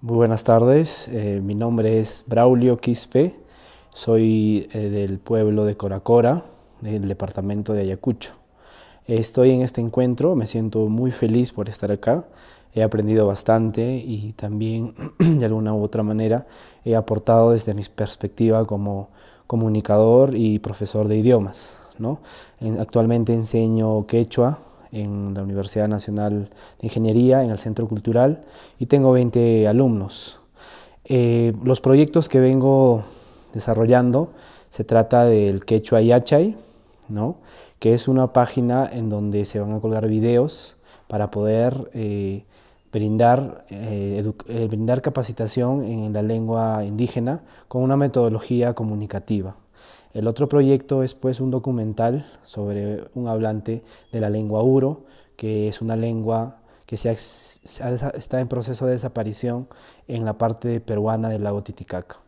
Muy buenas tardes, eh, mi nombre es Braulio Quispe, soy eh, del pueblo de Coracora, del departamento de Ayacucho. Estoy en este encuentro, me siento muy feliz por estar acá, he aprendido bastante y también de alguna u otra manera he aportado desde mi perspectiva como comunicador y profesor de idiomas. ¿no? actualmente enseño quechua, en la Universidad Nacional de Ingeniería, en el Centro Cultural, y tengo 20 alumnos. Eh, los proyectos que vengo desarrollando se trata del Quechua Yachay, ¿no? que es una página en donde se van a colgar videos para poder eh, brindar, eh, brindar capacitación en la lengua indígena con una metodología comunicativa. El otro proyecto es pues un documental sobre un hablante de la lengua uro, que es una lengua que se está en proceso de desaparición en la parte peruana del lago Titicaca.